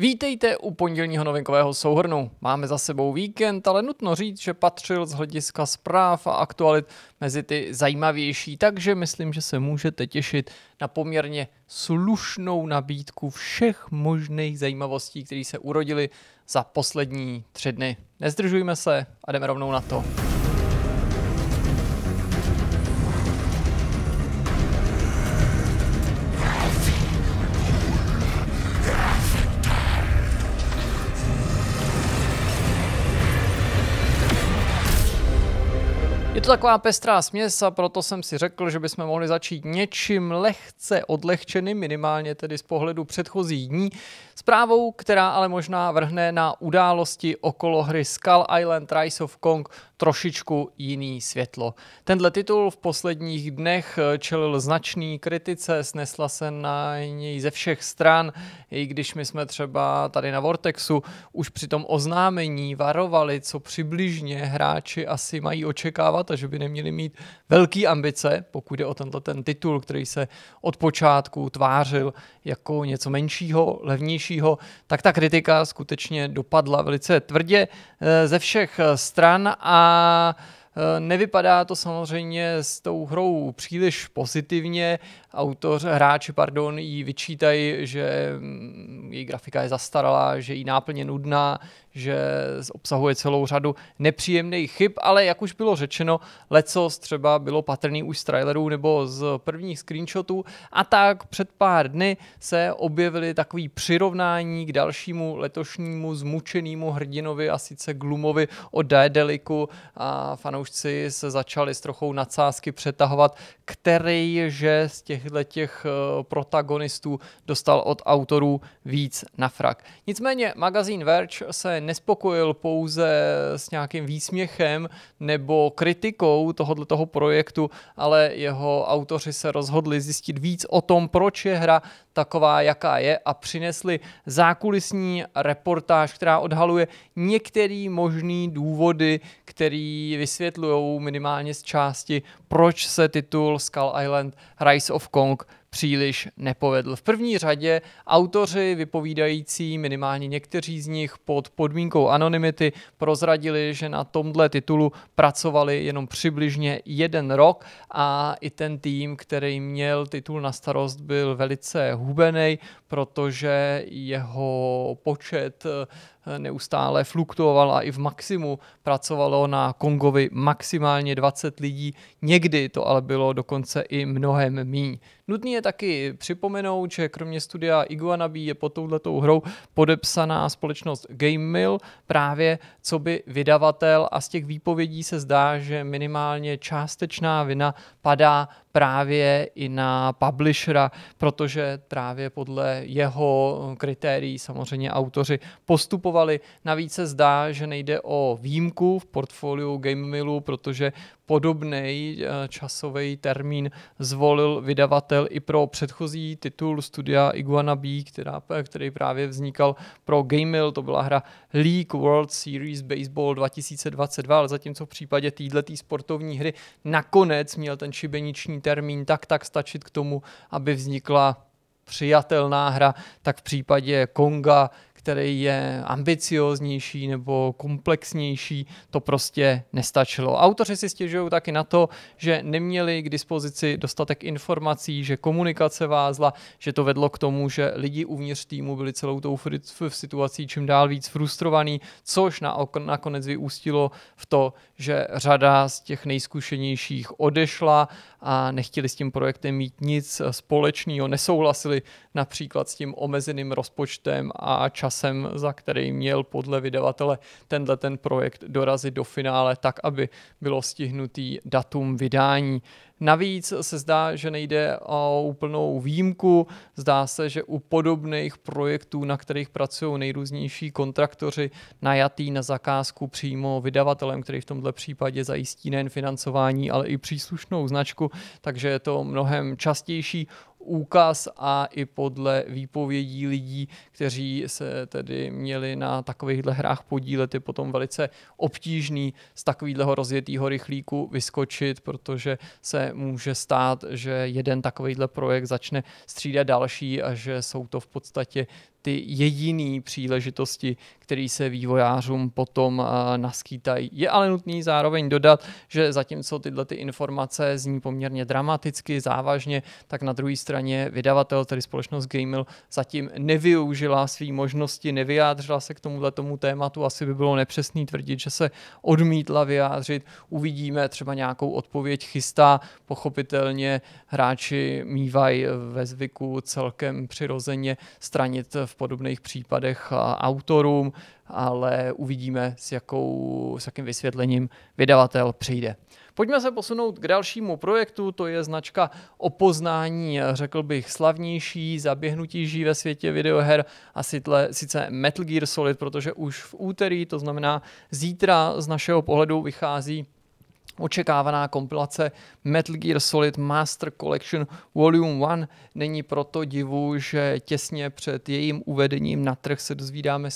Vítejte u pondělního novinkového souhrnu. Máme za sebou víkend, ale nutno říct, že patřil z hlediska zpráv a aktualit mezi ty zajímavější, takže myslím, že se můžete těšit na poměrně slušnou nabídku všech možných zajímavostí, které se urodily za poslední tři dny. Nezdržujme se a jdeme rovnou na to. to taková pestrá směs a proto jsem si řekl, že bychom mohli začít něčím lehce odlehčeným, minimálně tedy z pohledu předchozí dní, zprávou, která ale možná vrhne na události okolo hry Skull Island Rise of Kong trošičku jiný světlo. Tenhle titul v posledních dnech eh, čelil značný kritice, snesla se na něj ze všech stran, i když my jsme třeba tady na Vortexu už při tom oznámení varovali, co přibližně hráči asi mají očekávat a že by neměli mít velký ambice, pokud je o tenhle ten titul, který se od počátku tvářil jako něco menšího, levnějšího, tak ta kritika skutečně dopadla velice tvrdě eh, ze všech eh, stran a Eh, nevypadá to samozřejmě s tou hrou příliš pozitivně. Autoř, hráči, pardon, jí vyčítají, že mm, její grafika je zastaralá, že jí náplně nudná, že obsahuje celou řadu nepříjemných chyb, ale jak už bylo řečeno, lecos třeba bylo patrný už z trailerů nebo z prvních screenshotů a tak před pár dny se objevily takový přirovnání k dalšímu letošnímu zmučenému hrdinovi a sice Glumovi od Daedaliku a fanoušci se začali s trochou nadsázky přetahovat, který že z těchto těch eh, protagonistů dostal od autorů víc na frak. Nicméně magazín Verge se nespokojil pouze s nějakým výsměchem nebo kritikou tohoto toho projektu, ale jeho autoři se rozhodli zjistit víc o tom, proč je hra taková, jaká je a přinesli zákulisní reportáž, která odhaluje některé možné důvody, které vysvětlují minimálně z části, proč se titul Skull Island Rise of Kong příliš nepovedl. V první řadě autoři vypovídající, minimálně někteří z nich pod podmínkou anonymity, prozradili, že na tomhle titulu pracovali jenom přibližně jeden rok a i ten tým, který měl titul na starost, byl velice hubený, protože jeho počet neustále fluktuoval a i v maximu pracovalo na Kongovi maximálně 20 lidí, někdy to ale bylo dokonce i mnohem míň. Nutný je taky připomenout, že kromě studia Iguanabí je pod touhletou hrou podepsaná společnost Game Mill, právě co by vydavatel a z těch výpovědí se zdá, že minimálně částečná vina padá právě i na publishera, protože právě podle jeho kritérií samozřejmě autoři postupovali kupovali. Navíc se zdá, že nejde o výjimku v portfoliu GameMillu, protože podobný eh, časový termín zvolil vydavatel i pro předchozí titul studia Iguana B, která, eh, který právě vznikal pro GameMill. To byla hra League World Series Baseball 2022, ale zatímco v případě této sportovní hry nakonec měl ten šibeniční termín tak tak stačit k tomu, aby vznikla přijatelná hra, tak v případě Konga který je ambicioznější nebo komplexnější, to prostě nestačilo. Autoři si stěžují taky na to, že neměli k dispozici dostatek informací, že komunikace vázla, že to vedlo k tomu, že lidi uvnitř týmu byli celou tou v situací čím dál víc frustrovaný, což na nakonec vyústilo v to, že řada z těch nejzkušenějších odešla a nechtěli s tím projektem mít nic společného, nesouhlasili například s tím omezeným rozpočtem a časem časem, za který měl podle vydavatele tenhle ten projekt dorazit do finále tak, aby bylo stihnutý datum vydání. Navíc se zdá, že nejde o úplnou výjimku. Zdá se, že u podobných projektů, na kterých pracují nejrůznější kontraktoři, najatý na zakázku přímo vydavatelem, který v tomto případě zajistí nejen financování, ale i příslušnou značku, takže je to mnohem častější úkaz a i podle výpovědí lidí, kteří se tedy měli na takovýchhle hrách podílet, je potom velice obtížný z takového rozjetého rychlíku vyskočit, protože se může stát, že jeden takovýhle projekt začne střídat další a že jsou to v podstatě ty jediné příležitosti, které se vývojářům potom eh, naskýtají. Je ale nutný zároveň dodat, že zatímco tyhle ty informace zní poměrně dramaticky, závažně, tak na druhé straně vydavatel, tedy společnost Gamel, zatím nevyužila své možnosti, nevyjádřila se k tomuhle tomu tématu. Asi by bylo nepřesný tvrdit, že se odmítla vyjádřit. Uvidíme, třeba nějakou odpověď chystá. Pochopitelně hráči mývají ve zvyku celkem přirozeně stranit v podobných případech autorům, ale uvidíme, s, jakou, s jakým vysvětlením vydavatel přijde. Pojďme se posunout k dalšímu projektu, to je značka opoznání, řekl bych, slavnější, žijí ve světě videoher a sitle, sice Metal Gear Solid, protože už v úterý, to znamená zítra z našeho pohledu vychází Očekávaná kompilace Metal Gear Solid Master Collection Volume 1 není proto divu, že těsně před jejím uvedením na trh se dozvídáme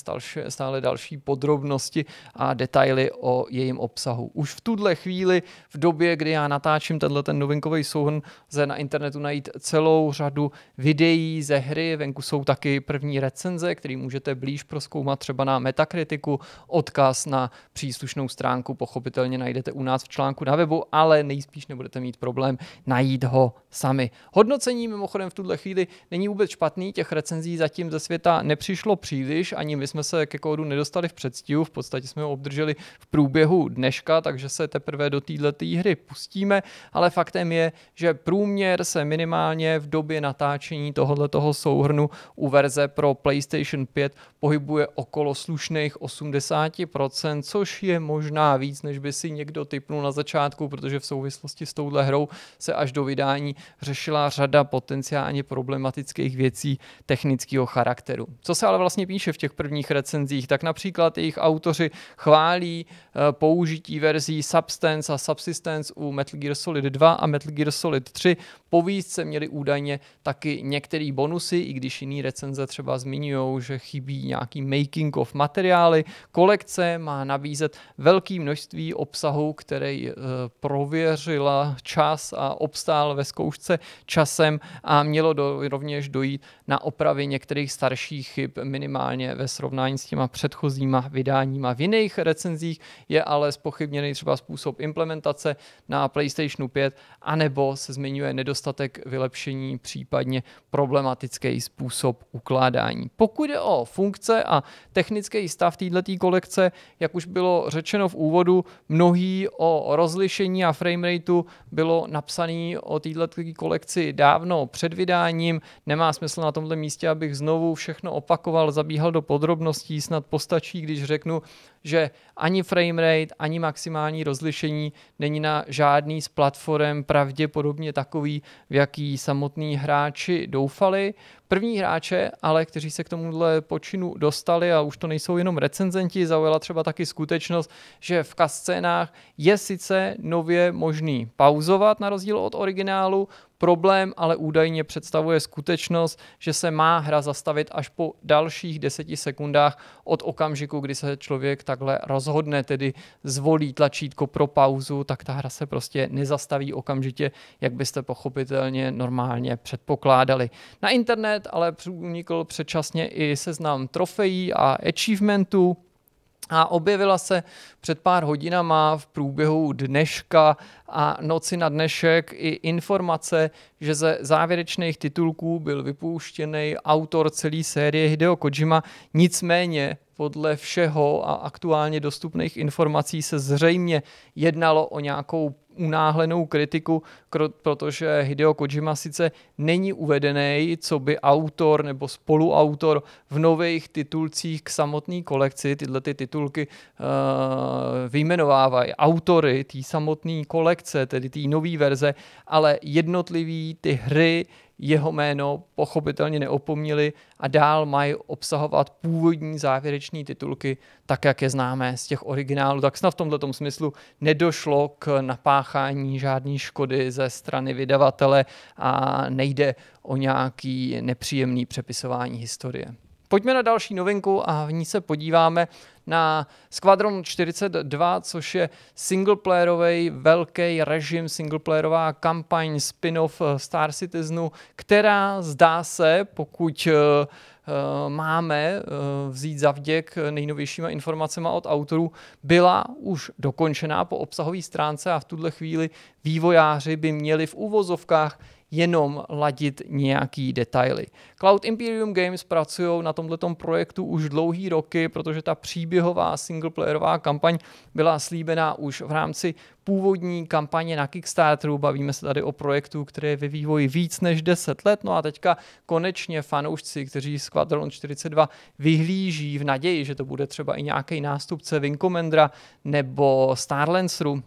stále další podrobnosti a detaily o jejím obsahu. Už v tuhle chvíli, v době, kdy já natáčím tenhle ten novinkový souhrn, lze na internetu najít celou řadu videí ze hry, venku jsou taky první recenze, které můžete blíž proskoumat třeba na Metakritiku, odkaz na příslušnou stránku pochopitelně najdete u nás v článku článku na webu, ale nejspíš nebudete mít problém najít ho sami. Hodnocení mimochodem v tuhle chvíli není vůbec špatný, těch recenzí zatím ze světa nepřišlo příliš, ani my jsme se ke kódu nedostali v předstihu, v podstatě jsme ho obdrželi v průběhu dneška, takže se teprve do této hry pustíme, ale faktem je, že průměr se minimálně v době natáčení tohoto toho souhrnu u verze pro PlayStation 5 pohybuje okolo slušných 80%, což je možná víc, než by si někdo typnul na začátku začátku, protože v souvislosti s touhle hrou se až do vydání řešila řada potenciálně problematických věcí technického charakteru. Co se ale vlastně píše v těch prvních recenzích, tak například jejich autoři chválí eh, použití verzí Substance a Subsistence u Metal Gear Solid 2 a Metal Gear Solid 3 po výzce měli údajně taky některé bonusy, i když jiný recenze třeba zmiňují, že chybí nějaký making of materiály. Kolekce má nabízet velké množství obsahu, který eh, prověřila čas a obstál ve zkoušce časem a mělo do, rovněž dojít na opravy některých starších chyb minimálně ve srovnání s těma předchozíma vydáníma. V jiných recenzích je ale spochybněný třeba způsob implementace na PlayStationu 5, anebo se zmiňuje nedostatek nedostatek vylepšení, případně problematický způsob ukládání. Pokud jde o funkce a technický stav této kolekce, jak už bylo řečeno v úvodu, mnohý o rozlišení a rateu bylo napsaný o této kolekci dávno před vydáním. Nemá smysl na tomto místě, abych znovu všechno opakoval, zabíhal do podrobností, snad postačí, když řeknu, že ani frame rate ani maximální rozlišení není na žádný z platform pravděpodobně takový, v jaký samotní hráči doufali. První hráče, ale kteří se k tomuhle počinu dostali, a už to nejsou jenom recenzenti, zaujala třeba taky skutečnost, že v kascénách je sice nově možný pauzovat na rozdíl od originálu, Problém ale údajně představuje skutečnost, že se má hra zastavit až po dalších deseti sekundách od okamžiku, kdy se člověk takhle rozhodne, tedy zvolí tlačítko pro pauzu, tak ta hra se prostě nezastaví okamžitě, jak byste pochopitelně normálně předpokládali. Na internet ale unikl předčasně i seznam trofejí a achievementů, a objevila se před pár hodinama v průběhu dneška a noci na dnešek i informace, že ze závěrečných titulků byl vypuštěný autor celé série Hideo Kojima. Nicméně podle všeho a aktuálně dostupných informací se zřejmě jednalo o nějakou unáhlenou kritiku, protože Hideo Kojima sice není uvedený, co by autor nebo spoluautor v nových titulcích k samotné kolekci, tyhle ty titulky uh, vyjmenovávají autory té samotné kolekce, tedy té nové verze, ale jednotlivý ty hry jeho jméno pochopitelně neopomněli a dál mají obsahovat původní závěreční titulky, tak jak je známe z těch originálů. Tak snad v tomto smyslu nedošlo k napáchání žádné škody ze strany vydavatele a nejde o nějaký nepříjemný přepisování historie. Pojďme na další novinku a v ní se podíváme na Squadron 42, což je singleplayerový velký režim, singleplayerová kampaň spin-off eh, Star Citizenu, která zdá se, pokud eh, eh, máme vzít za vděk nejnovějšíma informacemi od autorů, byla už dokončená po obsahové stránce a v tuhle chvíli vývojáři by měli v úvozovkách jenom ladit nějaký detaily. Cloud Imperium Games pracují na tomto projektu už dlouhý roky, protože ta příběhová singleplayerová kampaň byla slíbená už v rámci původní kampaně na Kickstarteru. Bavíme se tady o projektu, který je ve vývoji víc než 10 let. No a teďka konečně fanoušci, kteří Squadron 42 vyhlíží v naději, že to bude třeba i nějaký nástupce Commandera nebo Starlanceru,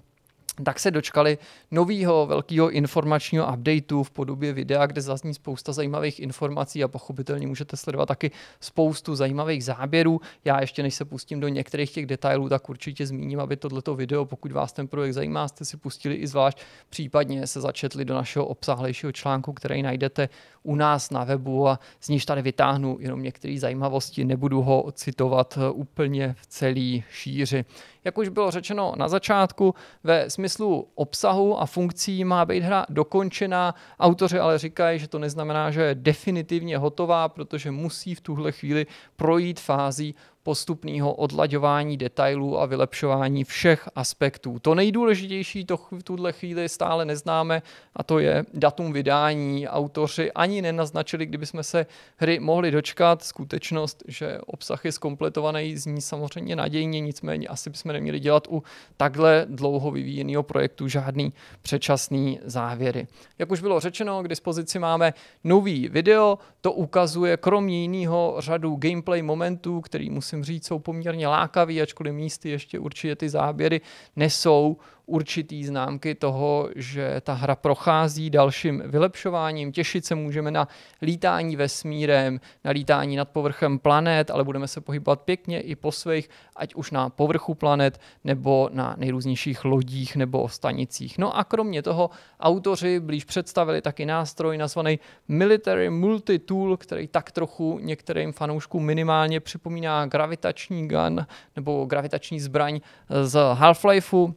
tak se dočkali nového velkého informačního updateu v podobě videa, kde zazní spousta zajímavých informací a pochopitelně můžete sledovat taky spoustu zajímavých záběrů. Já ještě než se pustím do některých těch detailů, tak určitě zmíním, aby tohleto video, pokud vás ten projekt zajímá, jste si pustili i zvlášť, případně se začetli do našeho obsáhlejšího článku, který najdete u nás na webu a z níž tady vytáhnu jenom některé zajímavosti, nebudu ho citovat eh, úplně v celý šíři. Jak už bylo řečeno na začátku, ve smyslu obsahu a funkcí má být hra dokončená. Autoři ale říkají, že to neznamená, že je definitivně hotová, protože musí v tuhle chvíli projít fází postupného odlaďování detailů a vylepšování všech aspektů. To nejdůležitější to v tuhle chvíli stále neznáme a to je datum vydání. Autoři ani nenaznačili, kdyby jsme se hry mohli dočkat. Skutečnost, že obsah je zkompletovaný, zní samozřejmě nadějně, nicméně asi bychom neměli dělat u takhle dlouho vyvíjeného projektu žádný předčasný závěry. Jak už bylo řečeno, k dispozici máme nový video, to ukazuje kromě jiného řadu gameplay momentů, který musí musím říct, jsou poměrně lákavý, ačkoliv místy ještě určitě ty záběry nesou určitý známky toho, že ta hra prochází dalším vylepšováním. Těšit se můžeme na lítání vesmírem, na lítání nad povrchem planet, ale budeme se pohybovat pěkně i po svých, ať už na povrchu planet nebo na nejrůznějších lodích nebo stanicích. No a kromě toho autoři blíž představili taky nástroj nazvaný Military Multitool, který tak trochu některým fanouškům minimálně připomíná gravitační gun nebo gravitační zbraň z Half-Lifeu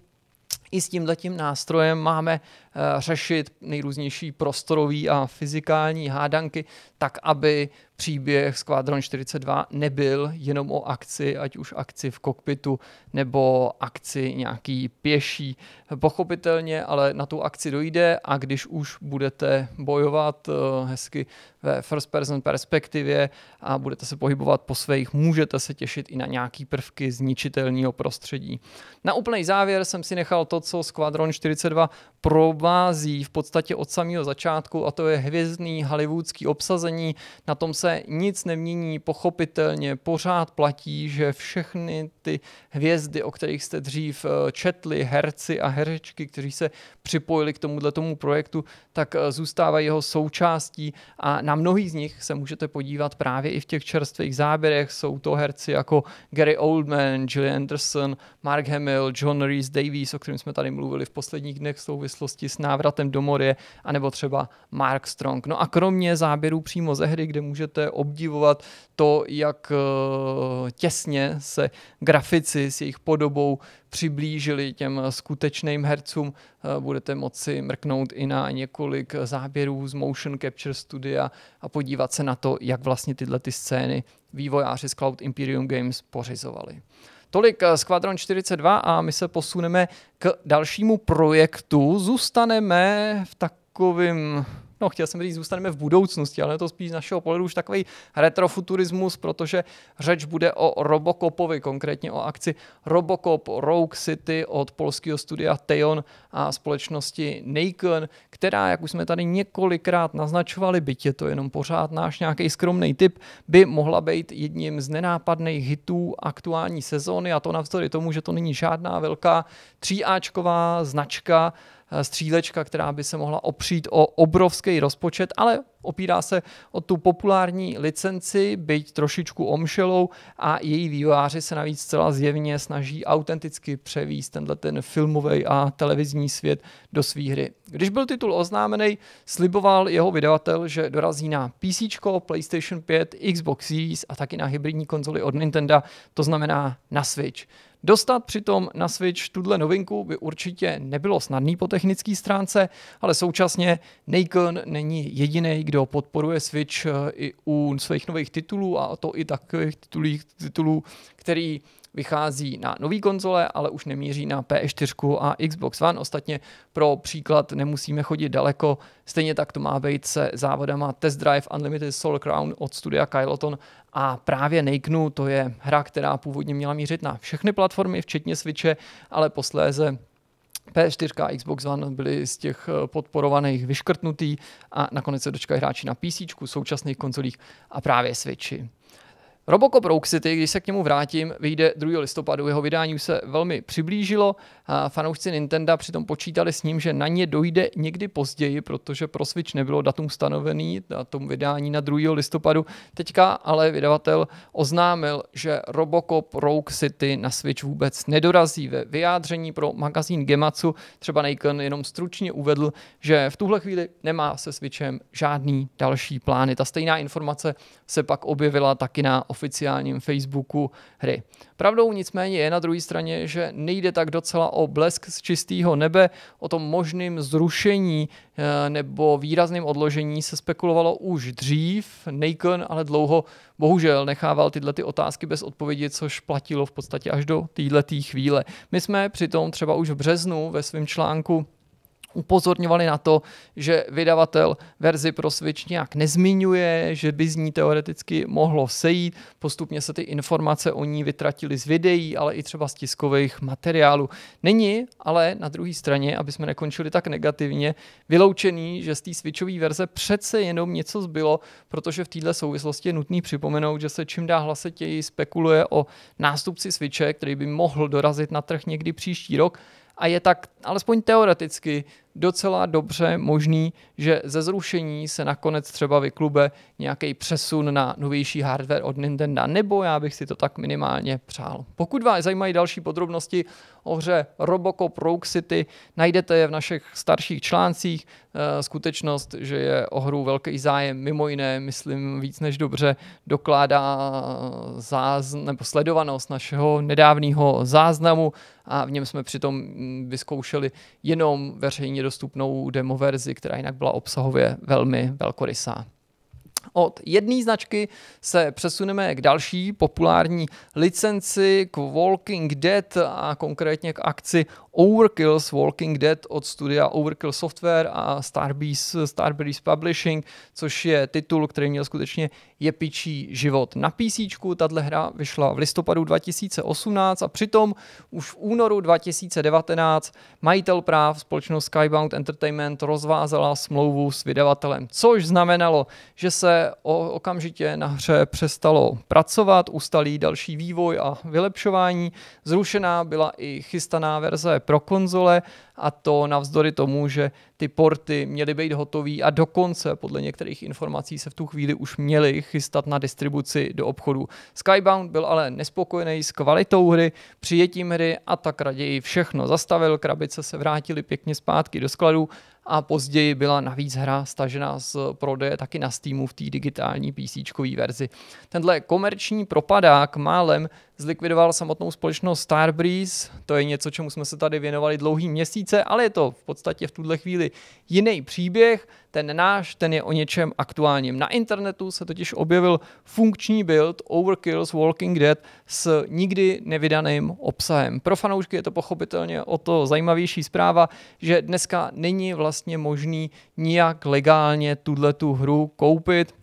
i s tímhletím nástrojem máme eh, řešit nejrůznější prostorové a fyzikální hádanky tak, aby příběh Squadron 42 nebyl jenom o akci, ať už akci v kokpitu nebo akci nějaký pěší. Pochopitelně, ale na tu akci dojde a když už budete bojovat eh, hezky ve first person perspektivě a budete se pohybovat po svých, můžete se těšit i na nějaký prvky zničitelného prostředí. Na úplný závěr jsem si nechal to, co Squadron 42 provází v podstatě od samého začátku a to je hvězdný hollywoodský obsazení. Na tom se se nic nemění, pochopitelně pořád platí, že všechny ty hvězdy, o kterých jste dřív eh, četli, herci a herečky, kteří se připojili k tomuhle tomu projektu, tak eh, zůstávají jeho součástí a na mnohý z nich se můžete podívat právě i v těch čerstvých záběrech. Jsou to herci jako Gary Oldman, Gillian Anderson, Mark Hamill, John Reese Davies, o kterém jsme tady mluvili v posledních dnech v souvislosti s návratem do morie, anebo třeba Mark Strong. No a kromě záběrů přímo ze hry, kde můžete můžete obdivovat to, jak eh, těsně se grafici s jejich podobou přiblížili těm eh, skutečným hercům. Eh, budete moci mrknout i na několik záběrů z Motion Capture Studia a podívat se na to, jak vlastně tyhle ty scény vývojáři z Cloud Imperium Games pořizovali. Tolik Squadron 42 a my se posuneme k dalšímu projektu. Zůstaneme v takovém no chtěl jsem říct, zůstaneme v budoucnosti, ale to spíš z našeho pohledu už takový retrofuturismus, protože řeč bude o Robocopovi, konkrétně o akci Robocop Rogue City od polského studia Teon a společnosti Nikon, která, jak už jsme tady několikrát naznačovali, byť je to jenom pořád náš nějaký skromný typ, by mohla být jedním z nenápadných hitů aktuální sezóny a to navzdory tomu, že to není žádná velká tříáčková značka, Eh, střílečka, která by se mohla opřít o obrovský rozpočet, ale opírá se o tu populární licenci, byť trošičku omšelou a její vývojáři se navíc zcela zjevně snaží autenticky převíst tenhle ten filmový a televizní svět do své hry. Když byl titul oznámený, sliboval jeho vydavatel, že dorazí na PC, PlayStation 5, Xbox Series a taky na hybridní konzoli od Nintendo, to znamená na Switch. Dostat přitom na Switch tuhle novinku by určitě nebylo snadný po technické stránce, ale současně Nikon není jediný, kdo podporuje Switch eh, i u svých nových titulů a to i takových titulů, titulů který vychází na nový konzole, ale už nemíří na PS4 a Xbox One. Ostatně pro příklad nemusíme chodit daleko. Stejně tak to má být se závodama Test Drive Unlimited Soul Crown od studia Kyloton a právě Nakenu, to je hra, která původně měla mířit na všechny platformy, včetně Switche, ale posléze PS4 a Xbox One byly z těch eh, podporovaných vyškrtnutý a nakonec se dočkají hráči na PC, současných konzolích a právě Switchi. Robocop Rogue City, když se k němu vrátím, vyjde 2. listopadu, jeho vydání už se velmi přiblížilo fanoušci Nintendo přitom počítali s ním, že na ně dojde někdy později, protože pro Switch nebylo datum stanovený, datum vydání na 2. listopadu. Teďka ale vydavatel oznámil, že Robocop Rogue City na Switch vůbec nedorazí. Ve vyjádření pro magazín Gematsu třeba Nikon jenom stručně uvedl, že v tuhle chvíli nemá se Switchem žádný další plány. Ta stejná informace se pak objevila taky na oficiálním Facebooku hry. Pravdou nicméně je na druhé straně, že nejde tak docela o blesk z čistého nebe, o tom možným zrušení eh, nebo výrazným odložení se spekulovalo už dřív. nejkon, ale dlouho bohužel nechával tyhle ty otázky bez odpovědi, což platilo v podstatě až do této chvíle. My jsme přitom třeba už v březnu ve svém článku upozorňovali na to, že vydavatel verzi pro Switch nějak nezmiňuje, že by z ní teoreticky mohlo sejít. Postupně se ty informace o ní vytratily z videí, ale i třeba z tiskových materiálů. Není ale na druhé straně, aby jsme nekončili tak negativně, vyloučený, že z té Switchové verze přece jenom něco zbylo, protože v této souvislosti je nutný připomenout, že se čím dál hlasetěji spekuluje o nástupci Switche, který by mohl dorazit na trh někdy příští rok a je tak alespoň teoreticky docela dobře možný, že ze zrušení se nakonec třeba vyklube nějaký přesun na novější hardware od Nintendo, nebo já bych si to tak minimálně přál. Pokud vás zajímají další podrobnosti o hře Robocop Rogue City, najdete je v našich starších článcích. Eh, skutečnost, že je o hru velký zájem, mimo jiné, myslím víc než dobře, dokládá zázn, nebo sledovanost našeho nedávného záznamu a v něm jsme přitom mm, vyzkoušeli jenom veřejně dostupnou demo verzi, která jinak byla obsahově velmi velkorysá. Od jedné značky se přesuneme k další populární licenci, k Walking Dead a konkrétně k akci Overkill's Walking Dead od studia Overkill Software a Starbreeze, Starbreeze Publishing, což je titul, který měl skutečně jepičí život na PC. Tato hra vyšla v listopadu 2018 a přitom už v únoru 2019 majitel práv společnost Skybound Entertainment rozvázala smlouvu s vydavatelem, což znamenalo, že se o, okamžitě na hře přestalo pracovat, ustalý další vývoj a vylepšování. Zrušená byla i chystaná verze pro konzole a to navzdory tomu, že ty porty měly být hotový a dokonce podle některých informací se v tu chvíli už měly chystat na distribuci do obchodu. Skybound byl ale nespokojený s kvalitou hry, přijetím hry a tak raději všechno zastavil, krabice se vrátily pěkně zpátky do skladu a později byla navíc hra stažená z prodeje taky na Steamu v té digitální PC verzi. Tenhle komerční propadák málem zlikvidoval samotnou společnost Starbreeze. To je něco, čemu jsme se tady věnovali dlouhý měsíce, ale je to v podstatě v tuhle chvíli jiný příběh. Ten náš, ten je o něčem aktuálním. Na internetu se totiž objevil funkční build Overkill's Walking Dead s nikdy nevydaným obsahem. Pro fanoušky je to pochopitelně o to zajímavější zpráva, že dneska není vlastně možný nijak legálně tuhle tu hru koupit.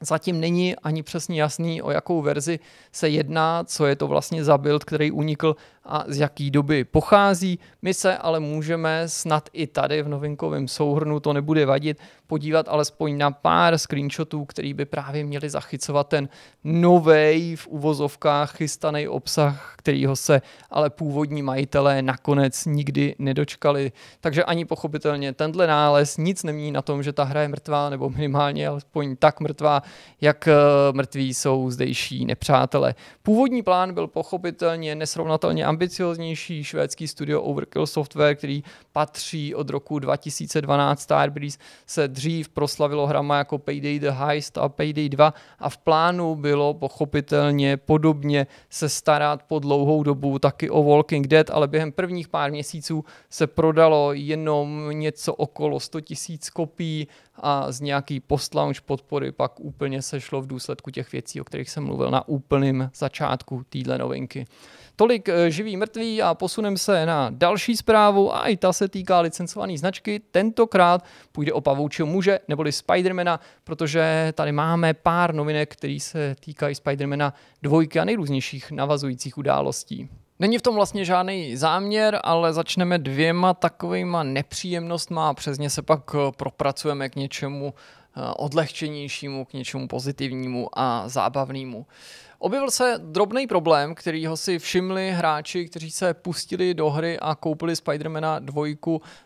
Zatím není ani přesně jasný, o jakou verzi se jedná, co je to vlastně za build, který unikl a z jaký doby pochází. My se ale můžeme snad i tady v novinkovém souhrnu, to nebude vadit, podívat alespoň na pár screenshotů, který by právě měli zachycovat ten novej v uvozovkách chystaný obsah, kterýho se ale původní majitelé nakonec nikdy nedočkali. Takže ani pochopitelně tenhle nález nic nemění na tom, že ta hra je mrtvá, nebo minimálně alespoň tak mrtvá, jak eh, mrtví jsou zdejší nepřátelé majitele. Původní plán byl pochopitelně nesrovnatelně ambicioznější. Švédský studio Overkill Software, který patří od roku 2012 Starbreeze, se dřív proslavilo hrama jako Payday the Heist a Payday 2 a v plánu bylo pochopitelně podobně se starat po dlouhou dobu taky o Walking Dead, ale během prvních pár měsíců se prodalo jenom něco okolo 100 000 kopií, a z nějaký post-launch podpory pak úplně sešlo v důsledku těch věcí, o kterých jsem mluvil na úplném začátku týdle novinky. Tolik eh, živý mrtvý a posunem se na další zprávu a i ta se týká licencované značky. Tentokrát půjde o pavoučího muže neboli Spidermana, protože tady máme pár novinek, které se týkají Spidermana dvojky a nejrůznějších navazujících událostí. Není v tom vlastně žádný záměr, ale začneme dvěma takovýma nepříjemnostma a přesně se pak eh, propracujeme k něčemu eh, odlehčenějšímu, k něčemu pozitivnímu a zábavnému. Objevil se drobný problém, který ho si všimli hráči, kteří se pustili do hry a koupili Spidermana 2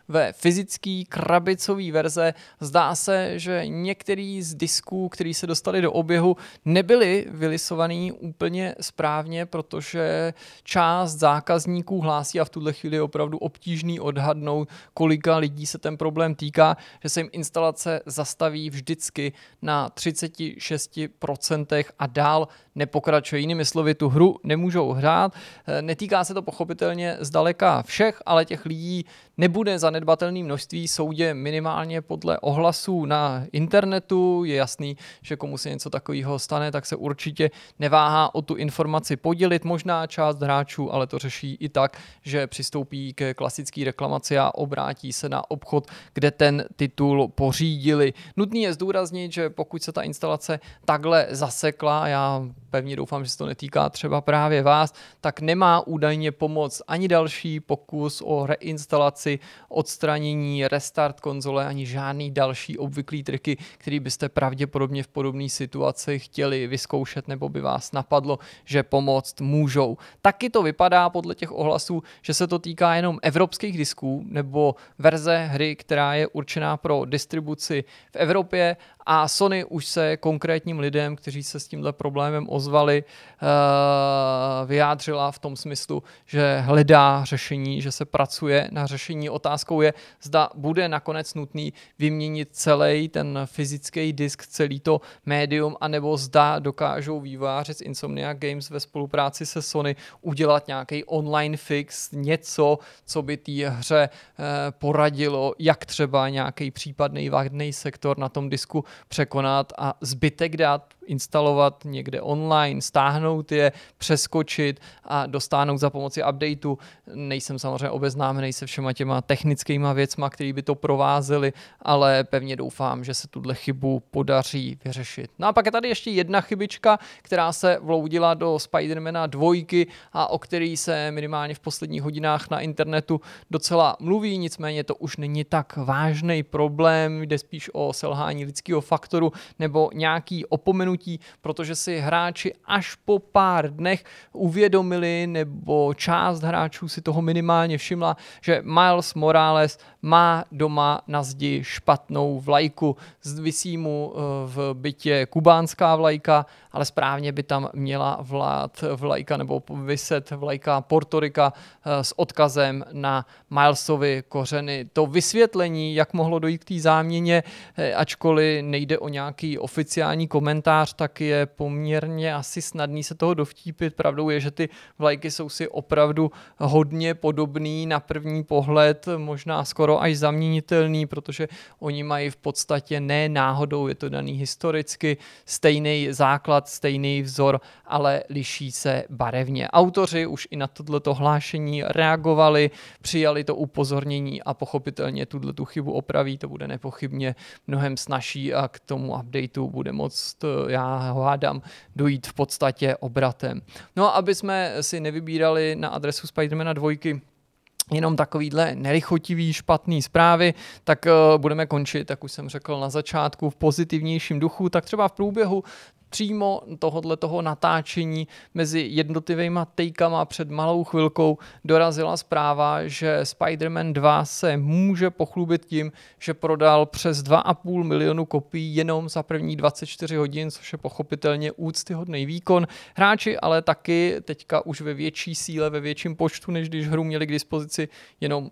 ve fyzický krabicový verze. Zdá se, že některý z disků, který se dostali do oběhu, nebyly vylisovaný úplně správně, protože část zákazníků hlásí a v tuhle chvíli je opravdu obtížný odhadnout, kolika lidí se ten problém týká, že se jim instalace zastaví vždycky na 36% a dál nepokračuje pokračuje. Jinými slovy, tu hru nemůžou hrát. Eh, netýká se to pochopitelně zdaleka všech, ale těch lidí nebude zanedbatelné množství soudě minimálně podle ohlasů na internetu. Je jasný, že komu se něco takového stane, tak se určitě neváhá o tu informaci podělit. Možná část hráčů, ale to řeší i tak, že přistoupí k klasické reklamaci a obrátí se na obchod, kde ten titul pořídili. Nutný je zdůraznit, že pokud se ta instalace takhle zasekla, já pevně doufám, že se to netýká třeba právě vás, tak nemá údajně pomoc ani další pokus o reinstalaci, odstranění, restart konzole, ani žádný další obvyklý triky, který byste pravděpodobně v podobné situaci chtěli vyzkoušet nebo by vás napadlo, že pomoct můžou. Taky to vypadá podle těch ohlasů, že se to týká jenom evropských disků nebo verze hry, která je určená pro distribuci v Evropě a Sony už se konkrétním lidem, kteří se s tímhle problémem ozvali, eh, vyjádřila v tom smyslu, že hledá řešení, že se pracuje na řešení. Otázkou je, zda bude nakonec nutný vyměnit celý ten fyzický disk, celý to médium, anebo zda dokážou výváři z Insomnia Games ve spolupráci se Sony udělat nějaký online fix, něco, co by té hře eh, poradilo, jak třeba nějaký případný vádný sektor na tom disku překonat a zbytek dát instalovat někde online, stáhnout je, přeskočit a dostáhnout za pomoci updateu. Nejsem samozřejmě obeznámený se všema těma technickýma věcma, které by to provázely, ale pevně doufám, že se tuhle chybu podaří vyřešit. No a pak je tady ještě jedna chybička, která se vloudila do Spidermana dvojky a o který se minimálně v posledních hodinách na internetu docela mluví, nicméně to už není tak vážný problém, jde spíš o selhání lidského hráčského faktoru nebo nějaký opomenutí, protože si hráči až po pár dnech uvědomili nebo část hráčů si toho minimálně všimla, že Miles Morales má doma na zdi špatnou vlajku. Zvisí mu eh, v bytě kubánská vlajka, ale správně by tam měla vlát vlajka nebo vyset vlajka Portorika eh, s odkazem na Milesovy kořeny. To vysvětlení, jak mohlo dojít k té záměně, eh, ačkoliv nejde o nějaký oficiální komentář, tak je poměrně asi snadný se toho dovtípit. Pravdou je, že ty vlajky jsou si opravdu hodně podobný na první pohled, možná skoro skoro až zaměnitelný, protože oni mají v podstatě ne náhodou, je to daný historicky, stejný základ, stejný vzor, ale liší se barevně. Autoři už i na tohleto hlášení reagovali, přijali to upozornění a pochopitelně tuhle tu chybu opraví, to bude nepochybně mnohem snažší a k tomu updateu bude moc, já ho hádám, dojít v podstatě obratem. No a aby jsme si nevybírali na adresu Spidermana 2, jenom takovýhle nelichotivý, špatný zprávy, tak eh, budeme končit, jak už jsem řekl na začátku, v pozitivnějším duchu, tak třeba v průběhu přímo tohodle toho natáčení mezi jednotlivýma tejkama před malou chvilkou dorazila zpráva, že Spider-Man 2 se může pochlubit tím, že prodal přes 2,5 milionu kopií jenom za první 24 hodin, což je pochopitelně úctyhodný výkon. Hráči ale taky teďka už ve větší síle, ve větším počtu, než když hru měli k dispozici jenom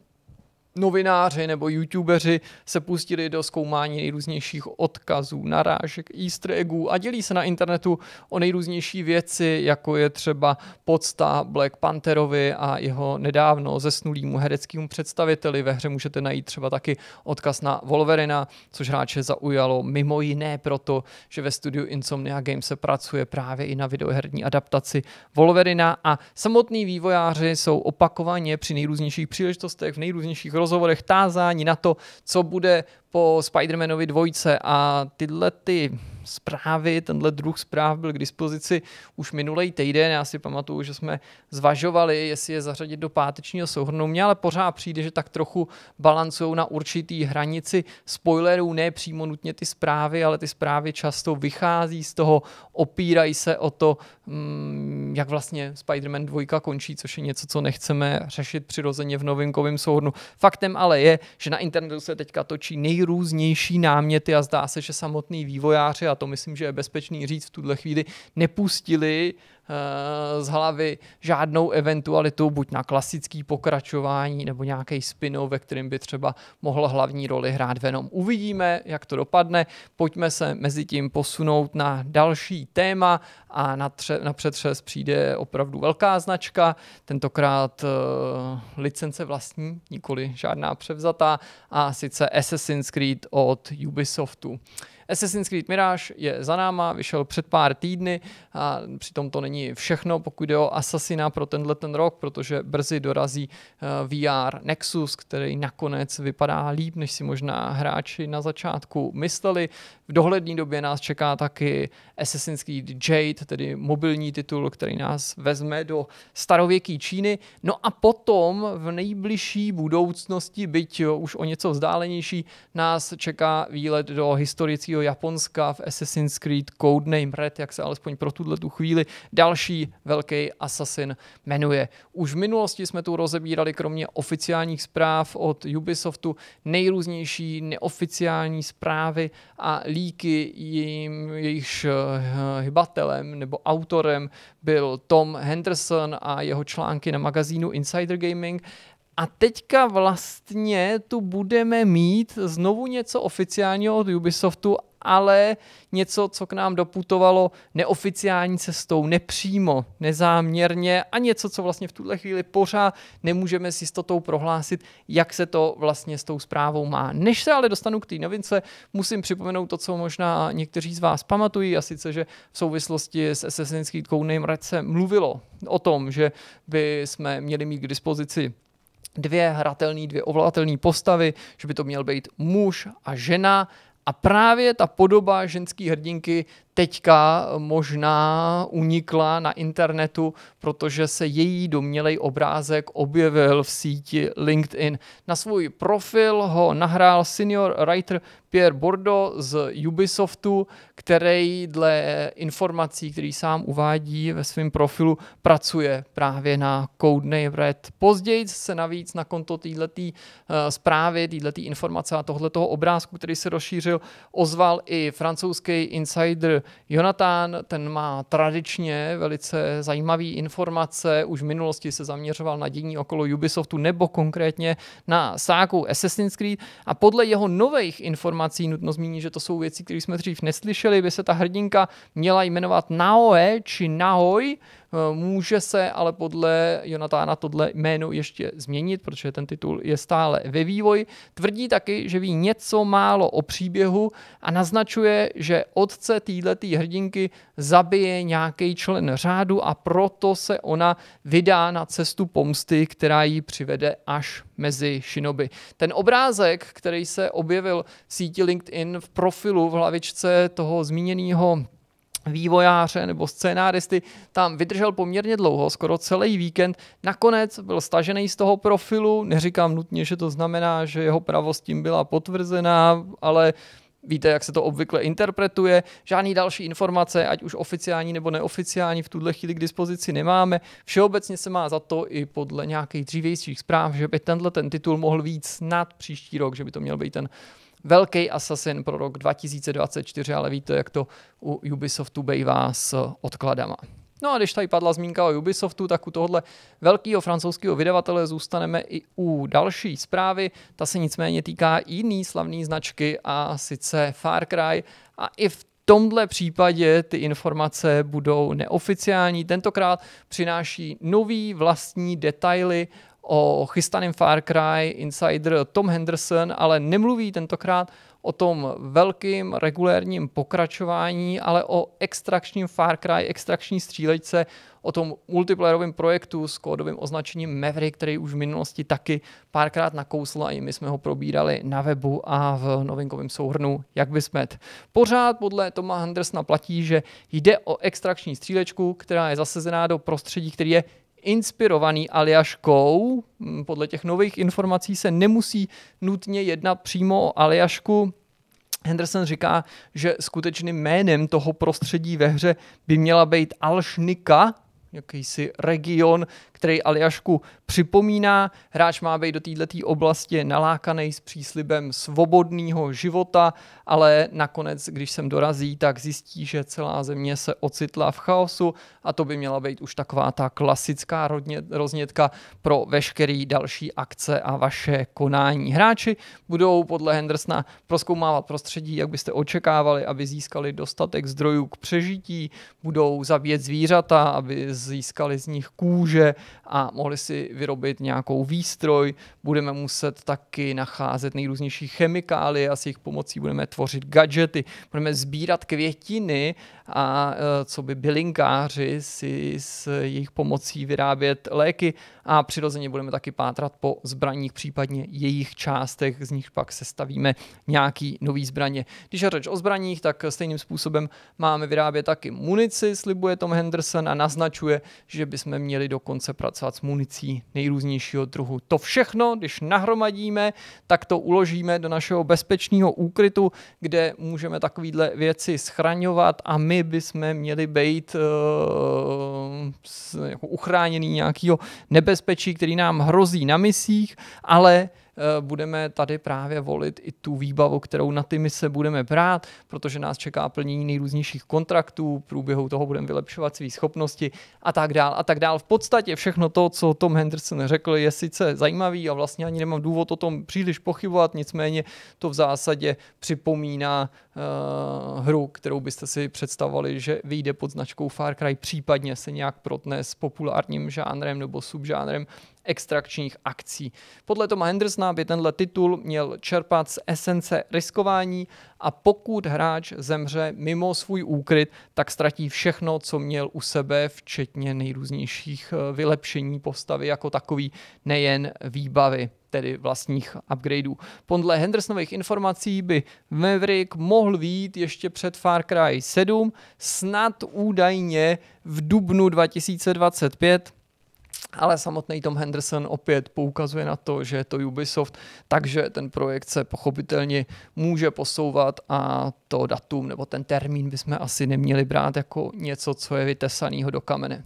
novináři nebo youtubeři se pustili do zkoumání nejrůznějších odkazů, narážek, easter eggů a dělí se na internetu o nejrůznější věci, jako je třeba podsta Black Pantherovi a jeho nedávno zesnulýmu hereckému představiteli. Ve hře můžete najít třeba taky odkaz na Wolverina, což hráče zaujalo mimo jiné proto, že ve studiu Insomnia Games se pracuje právě i na videoherní adaptaci Wolverina a samotní vývojáři jsou opakovaně při nejrůznějších příležitostech, v nejrůznějších roz rozhovorech tázání na to, co bude po Spider-Manovi dvojce a tyhle ty zprávy. Tenhle druh zpráv byl k dispozici už minulý týden. Já si pamatuju, že jsme zvažovali, jestli je zařadit do pátečního souhrnu. Mně ale pořád přijde, že tak trochu balancují na určitý hranici spoilerů, ne přímo nutně ty zprávy, ale ty zprávy často vychází z toho, opírají se o to, mm, jak vlastně Spider-Man 2 končí, což je něco, co nechceme řešit přirozeně v novinkovém souhrnu. Faktem ale je, že na internetu se teďka točí nejrůznější náměty a zdá se, že samotný vývojáři a to myslím, že je bezpečný říct v tuhle chvíli, nepustili Eh, z hlavy žádnou eventualitu, buď na klasický pokračování nebo nějaký spin ve kterém by třeba mohl hlavní roli hrát Venom. Uvidíme, jak to dopadne. Pojďme se mezi tím posunout na další téma a na, tře- na přetřes přijde opravdu velká značka, tentokrát uh, licence vlastní, nikoli žádná převzatá, a sice Assassin's Creed od Ubisoftu. Assassin's Creed Mirage je za náma, vyšel před pár týdny a přitom to není není všechno, pokud jde o Assassina pro tenhle ten rok, protože brzy dorazí eh, VR Nexus, který nakonec vypadá líp, než si možná hráči na začátku mysleli. V dohledné době nás čeká taky Assassin's Creed Jade, tedy mobilní titul, který nás vezme do starověké Číny. No a potom v nejbližší budoucnosti, byť jo, už o něco vzdálenější, nás čeká výlet do historického Japonska v Assassin's Creed Codename Red, jak se alespoň pro tuhle tu chvíli dá další velký Assassin jmenuje. Už v minulosti jsme tu rozebírali kromě oficiálních zpráv od Ubisoftu nejrůznější neoficiální zprávy a líky jim, jejichž eh, hybatelem nebo autorem byl Tom Henderson a jeho články na magazínu Insider Gaming. A teďka vlastně tu budeme mít znovu něco oficiálního od Ubisoftu ale něco, co k nám doputovalo neoficiální cestou, nepřímo, nezáměrně a něco, co vlastně v tuhle chvíli pořád nemůžeme s jistotou prohlásit, jak se to vlastně s tou zprávou má. Než se ale dostanu k té novince, musím připomenout to, co možná někteří z vás pamatují, a sice, že v souvislosti s Assassin's Creed Codename Red se mluvilo o tom, že by jsme měli mít k dispozici dvě hratelné, dvě ovladatelné postavy, že by to měl být muž a žena a právě ta podoba ženské hrdinky teďka možná unikla na internetu, protože se její domělej obrázek objevil v síti LinkedIn. Na svůj profil ho nahrál senior writer Pierre Bordo z Ubisoftu, který dle informací, který sám uvádí ve svém profilu, pracuje právě na Codename Red. Později se navíc na konto této eh, zprávy, této informace a tohoto obrázku, který se rozšířil, ozval i francouzský insider Jonathan. Ten má tradičně velice zajímavé informace. Už v minulosti se zaměřoval na dění okolo Ubisoftu nebo konkrétně na sáku Assassin's Creed a podle jeho nových informací informací. Nutno zmínit, že to jsou věci, které jsme dřív neslyšeli. By se ta hrdinka měla jmenovat Naoe či Naoi, Eh, může se ale podle Jonatána tohle jméno ještě změnit, protože ten titul je stále ve vývoji. Tvrdí taky, že ví něco málo o příběhu a naznačuje, že otce této hrdinky zabije nějaký člen řádu a proto se ona vydá na cestu pomsty, která ji přivede až mezi shinobi. Ten obrázek, který se objevil v síti LinkedIn v profilu v hlavičce toho zmíněného vývojáře nebo scénáristy tam vydržel poměrně dlouho, skoro celý víkend. Nakonec byl stažený z toho profilu, neříkám nutně, že to znamená, že jeho pravost tím byla potvrzená, ale Víte, jak se to obvykle interpretuje. Žádný další informace, ať už oficiální nebo neoficiální, v tuhle chvíli k dispozici nemáme. Všeobecně se má za to i podle nějakých dřívějších zpráv, že by tenhle ten titul mohl víc snad příští rok, že by to měl být ten velký Assassin pro rok 2024, ale víte, jak to u Ubisoftu bývá s odkladama. No a když tady padla zmínka o Ubisoftu, tak u tohohle velkého francouzského vydavatele zůstaneme i u další zprávy. Ta se nicméně týká jiný slavné značky a sice Far Cry. A i v tomhle případě ty informace budou neoficiální. Tentokrát přináší nový vlastní detaily o chystaném Far Cry insider Tom Henderson, ale nemluví tentokrát o tom velkým regulérním pokračování, ale o extrakčním Far Cry, extrakční střílečce, o tom multiplayerovém projektu s kódovým označením Maverick, který už v minulosti taky párkrát nakousl a i my jsme ho probírali na webu a v novinkovém souhrnu Jak by smet. Pořád podle Toma Hendersona platí, že jde o extrakční střílečku, která je zasezená do prostředí, který je inspirovaný Aljaškou. Mm, podle těch nových informací se nemusí nutně jednat přímo o Aljašku, Henderson říká, že skutečným jménem toho prostředí ve hře by měla být Alšnika, jakýsi region, který Aljašku připomíná. Hráč má být do této oblasti nalákaný s příslibem svobodného života, ale nakonec, když sem dorazí, tak zjistí, že celá země se ocitla v chaosu a to by měla být už taková ta klasická roznětka pro veškerý další akce a vaše konání. Hráči budou podle Hendersna proskoumávat prostředí, jak byste očekávali, aby získali dostatek zdrojů k přežití, budou zabíjet zvířata, aby získali z nich kůže, a mohli si vyrobit nějakou výstroj. Budeme muset taky nacházet nejrůznější chemikálie a s jejich pomocí budeme tvořit gadgety. Budeme sbírat květiny a eh, co by bylinkáři si s jejich pomocí vyrábět léky a přirozeně budeme taky pátrat po zbraních, případně jejich částech, z nich pak sestavíme nějaký nový zbraně. Když je řeč o zbraních, tak stejným způsobem máme vyrábět taky munici, slibuje Tom Henderson a naznačuje, že bychom měli dokonce pracovat s municí nejrůznějšího druhu. To všechno, když nahromadíme, tak to uložíme do našeho bezpečného úkrytu, kde můžeme takovýhle věci schraňovat a my bychom měli být uh, jako uchráněný nějakého nebezpečného nebezpečí, který nám hrozí na misích, ale Eh, budeme tady právě volit i tu výbavu, kterou na ty mise budeme brát, protože nás čeká plnění nejrůznějších kontraktů, průběhu toho budeme vylepšovat své schopnosti a tak dál a tak dál. V podstatě všechno to, co Tom Henderson řekl, je sice zajímavý a vlastně ani nemám důvod o tom příliš pochybovat, nicméně to v zásadě připomíná uh, hru, kterou byste si představovali, že vyjde pod značkou Far Cry, případně se nějak protne s populárním žánrem nebo subžánrem extrakčních akcí. Podle Toma Hendersona by tenhle titul měl čerpat z esence riskování a pokud hráč zemře mimo svůj úkryt, tak ztratí všechno, co měl u sebe, včetně nejrůznějších eh, vylepšení postavy jako takový, nejen výbavy tedy vlastních upgradeů. Podle Hendersonových informací by Maverick mohl vít ještě před Far Cry 7, snad údajně v dubnu 2025, ale samotný Tom Henderson opět poukazuje na to, že je to Ubisoft, takže ten projekt se pochopitelně může posouvat a to datum nebo ten termín bychom asi neměli brát jako něco, co je vytesaného do kamene.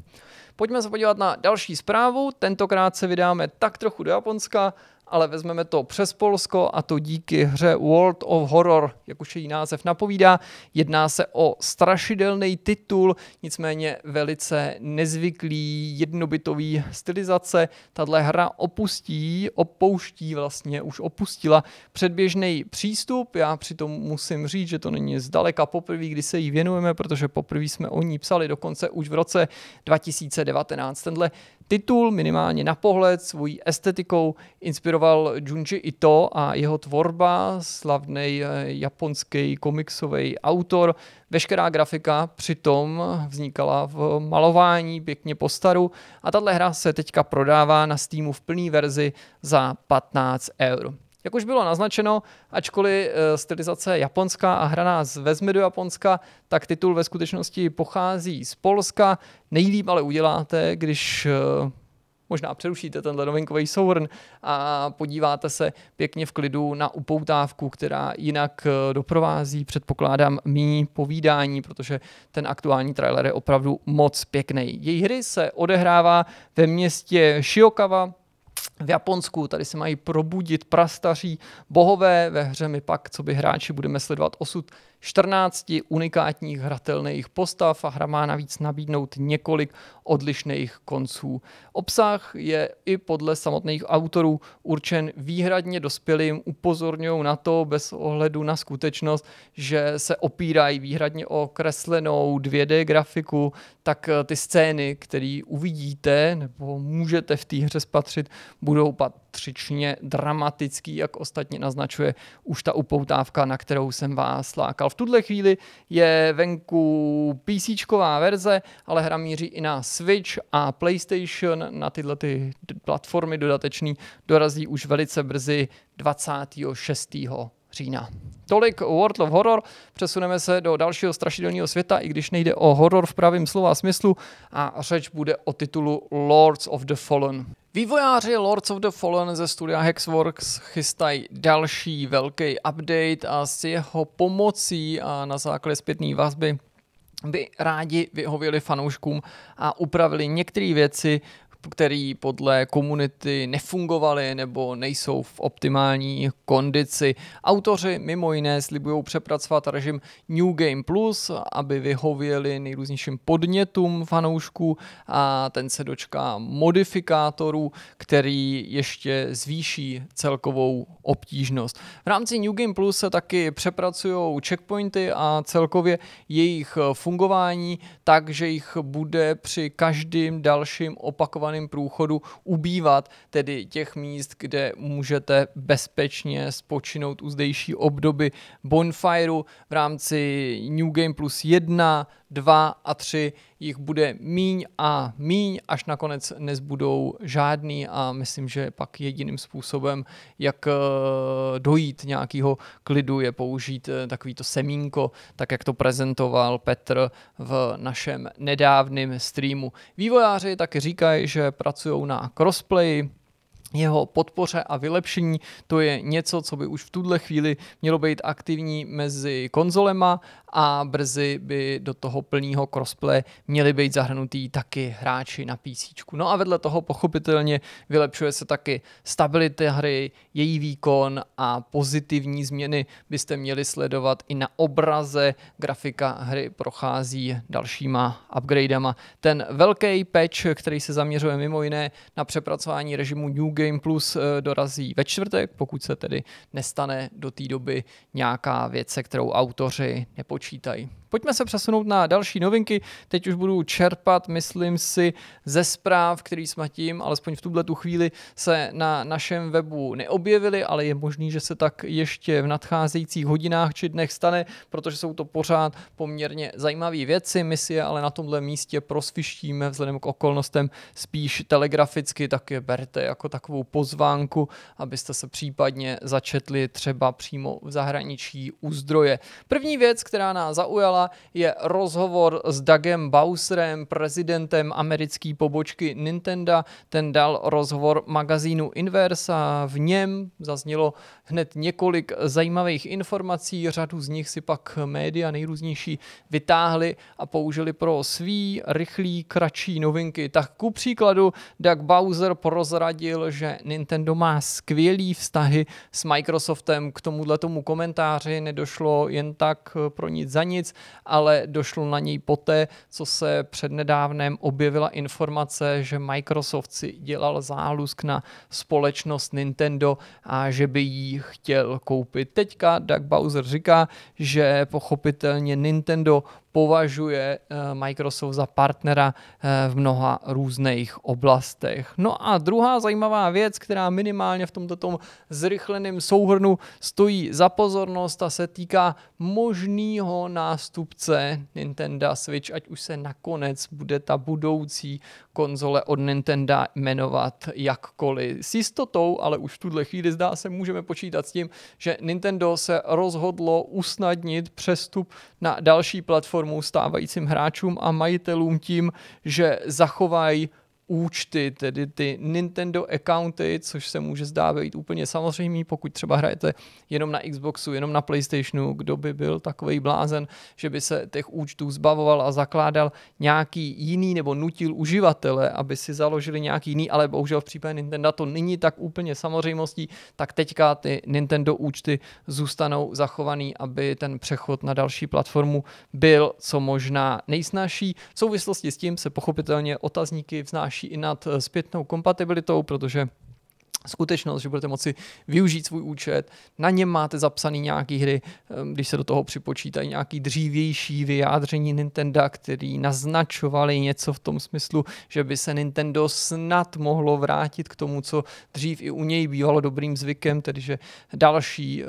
Pojďme se podívat na další zprávu, tentokrát se vydáme tak trochu do Japonska, ale vezmeme to přes Polsko a to díky hře World of Horror, jak už její název napovídá. Jedná se o strašidelný titul, nicméně velice nezvyklý, jednobytový stylizace. Tahle hra opustí, opouští vlastně, už opustila předběžný přístup. Já přitom musím říct, že to není zdaleka poprvé, kdy se jí věnujeme, protože poprvé jsme o ní psali dokonce už v roce 2019. Tenhle titul, minimálně na pohled, svojí estetikou inspiroval Junji Ito a jeho tvorba, slavný eh, japonský komiksový autor. Veškerá grafika přitom vznikala v malování pěkně po staru a tahle hra se teďka prodává na Steamu v plné verzi za 15 eur. Jak už bylo naznačeno, ačkoliv eh, stylizace japonská a hraná z Vezmi do Japonska, tak titul ve skutečnosti pochází z Polska. Nejlíp ale uděláte, když eh, možná přerušíte tenhle novinkový souhrn a podíváte se pěkně v klidu na upoutávku, která jinak eh, doprovází, předpokládám, mý povídání, protože ten aktuální trailer je opravdu moc pěkný. Její hry se odehrává ve městě Shiokawa, v Japonsku, tady se mají probudit prastaří bohové, ve hře my pak, co by hráči, budeme sledovat osud 14 unikátních hratelných postav a hra má navíc nabídnout několik odlišných konců. Obsah je i podle samotných autorů určen výhradně dospělým, upozorňují na to bez ohledu na skutečnost, že se opírají výhradně o kreslenou 2D grafiku, tak eh, ty scény, které uvidíte nebo můžete v té hře spatřit, budou patřičně dramatický, jak ostatně naznačuje už ta upoutávka, na kterou jsem vás lákal. V tuhle chvíli je venku PC verze, ale hra míří i na Switch a PlayStation. Na tyhle ty platformy dodatečný dorazí už velice brzy 26 října. Tolik World of Horror, přesuneme se do dalšího strašidelného světa, i když nejde o horor v pravém slova smyslu a řeč bude o titulu Lords of the Fallen. Vývojáři Lords of the Fallen ze studia Hexworks chystají další velký update a s jeho pomocí a na základě zpětné vazby by rádi vyhověli fanouškům a upravili některé věci který podle komunity nefungovaly nebo nejsou v optimální kondici. Autoři mimo jiné slibují přepracovat režim New Game Plus, aby vyhověli nejrůznějším podnětům fanoušků a ten se dočká modifikátorů, který ještě zvýší celkovou obtížnost. V rámci New Game Plus se taky přepracují checkpointy a celkově jejich fungování, takže jich bude při každém dalším opakovaným zrychlovaném průchodu ubývat tedy těch míst, kde můžete bezpečně spočinout u zdejší obdoby bonfireu v rámci New Game plus 1, 2 a 3 jich bude míň a míň, až nakonec nezbudou žádný a myslím, že pak jediným způsobem, jak eh, dojít nějakého klidu, je použít eh, takovýto semínko, tak jak to prezentoval Petr v našem nedávném streamu. Vývojáři taky říkají, že pracují na crossplay, jeho podpoře a vylepšení. To je něco, co by už v tuhle chvíli mělo být aktivní mezi konzolema a brzy by do toho plného crossplay měli být zahrnutý taky hráči na PC. No a vedle toho pochopitelně vylepšuje se taky stabilita hry, její výkon a pozitivní změny byste měli sledovat i na obraze. Grafika hry prochází dalšíma upgradeama. Ten velký patch, který se zaměřuje mimo jiné na přepracování režimu New Game Plus eh, dorazí ve čtvrtek, pokud se tedy nestane do té doby nějaká věc, se kterou autoři nepočítají. Pojďme se přesunout na další novinky. Teď už budu čerpat, myslím si, ze zpráv, který jsme tím, alespoň v tuhle tu chvíli, se na našem webu neobjevily, ale je možný, že se tak ještě v nadcházejících hodinách či dnech stane, protože jsou to pořád poměrně zajímavé věci. My si je ale na tomhle místě prosvištíme vzhledem k okolnostem spíš telegraficky, tak je berte jako takovou pozvánku, abyste se případně začetli třeba přímo v zahraničí u zdroje. První věc, která nás zaujala, zaujala, je rozhovor s Dagem Bowserem, prezidentem americké pobočky Nintendo. Ten dal rozhovor magazínu Inverse a v něm zaznělo, hned několik zajímavých informací, řadu z nich si pak média nejrůznější vytáhli a použili pro svý rychlý, kratší novinky. Tak ku příkladu Doug Bowser prozradil, že Nintendo má skvělý vztahy s Microsoftem. K tomuhle tomu komentáři nedošlo jen tak pro nic za nic, ale došlo na něj poté, co se přednedávném objevila informace, že Microsoft si dělal zálusk na společnost Nintendo a že by jí chtěl koupit. Teďka Doug Bowser říká, že pochopitelně Nintendo považuje eh, Microsoft za partnera eh, v mnoha různých oblastech. No a druhá zajímavá věc, která minimálně v tomto tom zrychleném souhrnu stojí za pozornost a se týká možného nástupce Nintendo Switch, ať už se nakonec bude ta budoucí konzole od Nintendo jmenovat jakkoliv. S jistotou, ale už v tuhle chvíli zdá se, můžeme počítat s tím, že Nintendo se rozhodlo usnadnit přestup na další platformu formou stávajícím hráčům a majitelům tím, že zachovají účty, tedy ty Nintendo accounty, což se může zdá být úplně samozřejmý, pokud třeba hrajete jenom na Xboxu, jenom na Playstationu, kdo by byl takový blázen, že by se těch účtů zbavoval a zakládal nějaký jiný nebo nutil uživatele, aby si založili nějaký jiný, ale bohužel v případě Nintendo to není tak úplně samozřejmostí, tak teďka ty Nintendo účty zůstanou zachovaný, aby ten přechod na další platformu byl co možná nejsnažší. V souvislosti s tím se pochopitelně otazníky vznáší další i nad eh, zpětnou kompatibilitou, protože skutečnost, že budete moci využít svůj účet, na něm máte zapsané nějaké hry, ehm, když se do toho připočítají nějaký dřívější vyjádření Nintendo, který naznačovali něco v tom smyslu, že by se Nintendo snad mohlo vrátit k tomu, co dřív i u něj bývalo dobrým zvykem, tedy že další e,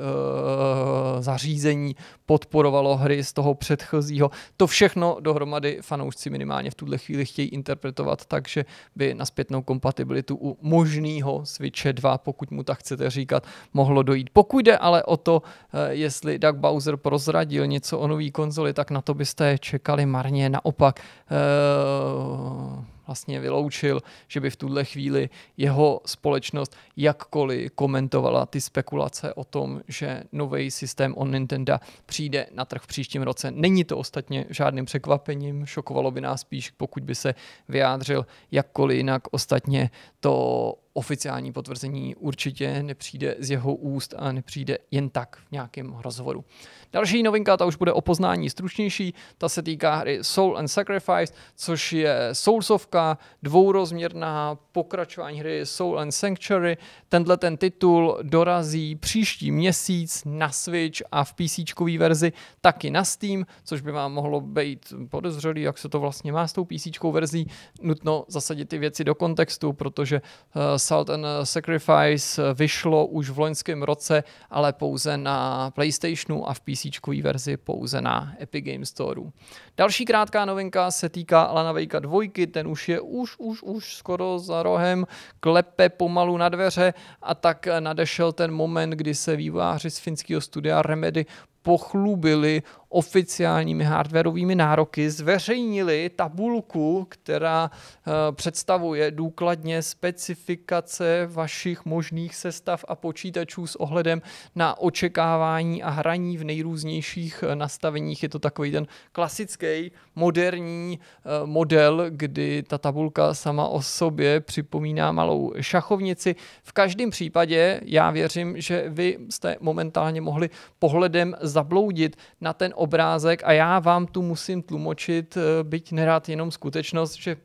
zařízení podporovalo hry z toho předchozího. To všechno dohromady fanoušci minimálně v tuhle chvíli chtějí interpretovat, takže by na zpětnou kompatibilitu u možného Switch če 2 pokud mu tak chcete říkat, mohlo dojít. Pokud jde ale o to, eh, jestli Doug Bowser prozradil něco o nový konzoli, tak na to byste čekali marně. Naopak eh, vlastně vyloučil, že by v tuhle chvíli jeho společnost jakkoliv komentovala ty spekulace o tom, že nový systém on Nintendo přijde na trh v příštím roce. Není to ostatně žádným překvapením, šokovalo by nás spíš, pokud by se vyjádřil jakkoliv jinak. Ostatně to oficiální potvrzení určitě nepřijde z jeho úst a nepřijde jen tak v nějakém rozhovoru. Další novinka, ta už bude o poznání stručnější, ta se týká hry Soul and Sacrifice, což je Soulsovka, dvourozměrná pokračování hry Soul and Sanctuary. Tenhle ten titul dorazí příští měsíc na Switch a v PC verzi taky na Steam, což by vám mohlo být podezřelý, jak se to vlastně má s tou PC verzí. Nutno zasadit ty věci do kontextu, protože uh, Salt and Sacrifice vyšlo už v loňském roce, ale pouze na PlayStationu a v PC PC verzi pouze na Epic Games Store. Další krátká novinka se týká Alana Vejka dvojky, ten už je už, už, už skoro za rohem, klepe pomalu na dveře a tak nadešel ten moment, kdy se výváři z finského studia Remedy pochlubili oficiálními hardwareovými nároky zveřejnili tabulku, která eh, představuje důkladně specifikace vašich možných sestav a počítačů s ohledem na očekávání a hraní v nejrůznějších eh, nastaveních. Je to takový ten klasický moderní eh, model, kdy ta tabulka sama o sobě připomíná malou šachovnici. V každém případě já věřím, že vy jste momentálně mohli pohledem zabloudit na ten obrázek a já vám tu musím tlumočit, eh, byť nerad jenom skutečnost, že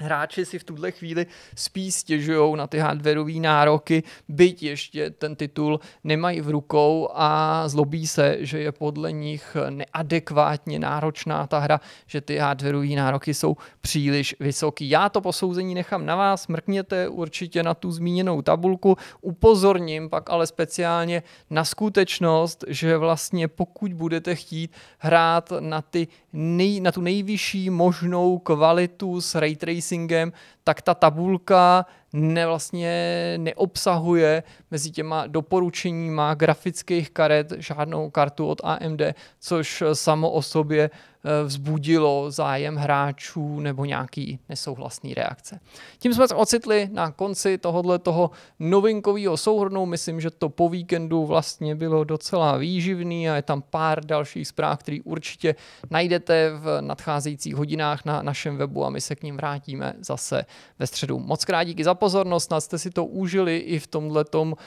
hráči si v tuhle chvíli spíš stěžují na ty hardwareové nároky, byť ještě ten titul nemají v rukou a zlobí se, že je podle nich neadekvátně náročná ta hra, že ty hardwareové nároky jsou příliš vysoký. Já to posouzení nechám na vás, mrkněte určitě na tu zmíněnou tabulku, upozorním pak ale speciálně na skutečnost, že vlastně pokud budete chtít hrát na, ty nej, na tu nejvyšší možnou kvalitu s ray leasingem, tak ta tabulka ne vlastně neobsahuje mezi těma doporučeníma grafických karet žádnou kartu od AMD, což samo o sobě eh, vzbudilo zájem hráčů nebo nějaký nesouhlasný reakce. Tím jsme se ocitli na konci tohohle toho novinkového souhrnu. Myslím, že to po víkendu vlastně bylo docela výživný a je tam pár dalších zpráv, které určitě najdete v nadcházejících hodinách na našem webu a my se k ním vrátíme zase ve středu. Moc krát díky za pozornost, snad jste si to užili i v tom eh,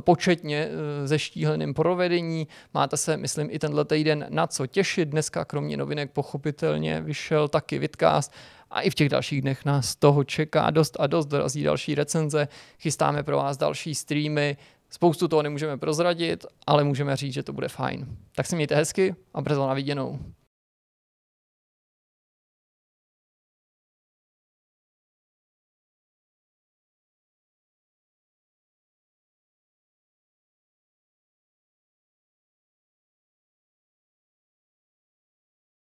početně eh, zeštíhleném provedení. Máte se, myslím, i tenhle týden na co těšit. Dneska kromě novinek pochopitelně vyšel taky vidcast a i v těch dalších dnech nás toho čeká dost a dost. Dorazí další recenze, chystáme pro vás další streamy, Spoustu toho nemůžeme prozradit, ale můžeme říct, že to bude fajn. Tak si mějte hezky a brzo na viděnou.